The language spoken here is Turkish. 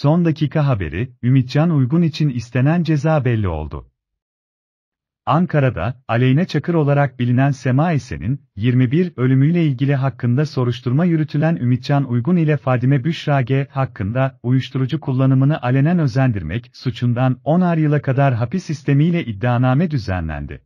Son dakika haberi, Ümitcan Uygun için istenen ceza belli oldu. Ankara'da, Aleyna Çakır olarak bilinen Sema Esen'in, 21 ölümüyle ilgili hakkında soruşturma yürütülen Ümitcan Uygun ile Fadime Büşra G. hakkında, uyuşturucu kullanımını alenen özendirmek suçundan 10'ar yıla kadar hapis sistemiyle iddianame düzenlendi.